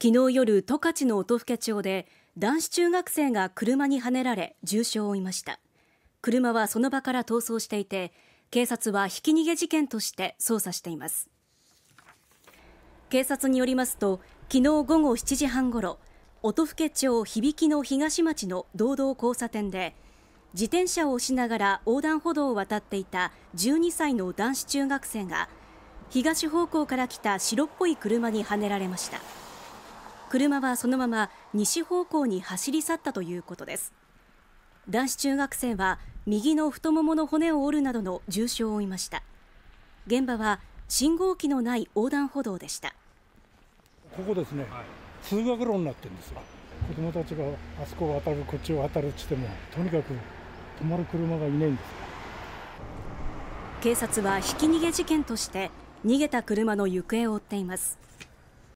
昨日夜十勝の音更町で男子中学生が車にはねられ重傷を負いました車はその場から逃走していて警察はひき逃げ事件として捜査しています警察によりますと昨日午後7時半ごろ音更町響の東町の道道交差点で自転車を押しながら横断歩道を渡っていた12歳の男子中学生が東方向から来た白っぽい車にはねられました車はそのまま西方向に走り去ったということです男子中学生は右の太ももの骨を折るなどの重傷を負いました現場は信号機のない横断歩道でしたここですね、通学路になってるんですよ子供たちがあそこを渡るこっちを渡るっつってもとにかく止まる車がいないんです警察はひき逃げ事件として逃げた車の行方を追っています